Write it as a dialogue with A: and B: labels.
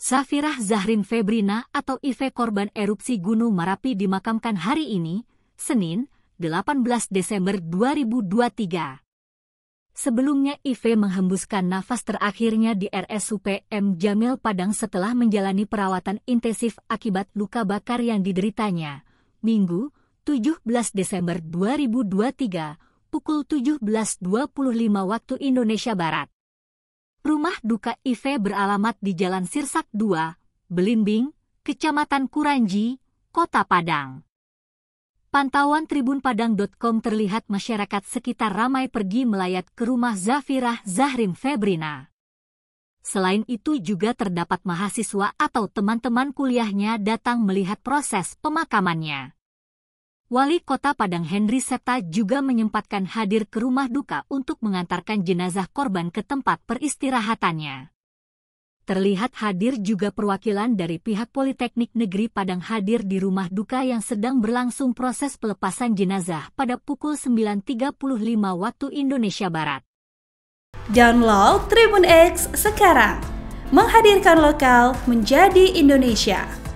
A: Safirah Zahrin Febrina atau Ife korban erupsi Gunung Merapi dimakamkan hari ini, Senin, 18 Desember 2023. Sebelumnya Ife menghembuskan nafas terakhirnya di RSUPM Jamil Padang setelah menjalani perawatan intensif akibat luka bakar yang dideritanya. Minggu, 17 Desember 2023, pukul 17.25 waktu Indonesia Barat. Rumah duka Ife beralamat di Jalan Sirsak 2, Belimbing, Kecamatan Kuranji, Kota Padang. Pantauan tribunpadang.com terlihat masyarakat sekitar ramai pergi melayat ke rumah Zafirah Zahrim Febrina. Selain itu juga terdapat mahasiswa atau teman-teman kuliahnya datang melihat proses pemakamannya. Wali Kota Padang Henry Septa juga menyempatkan hadir ke rumah duka untuk mengantarkan jenazah korban ke tempat peristirahatannya. Terlihat hadir juga perwakilan dari pihak Politeknik Negeri Padang hadir di rumah duka yang sedang berlangsung proses pelepasan jenazah pada pukul 9.35 waktu Indonesia Barat. Download Tribun X sekarang. Menghadirkan lokal menjadi Indonesia.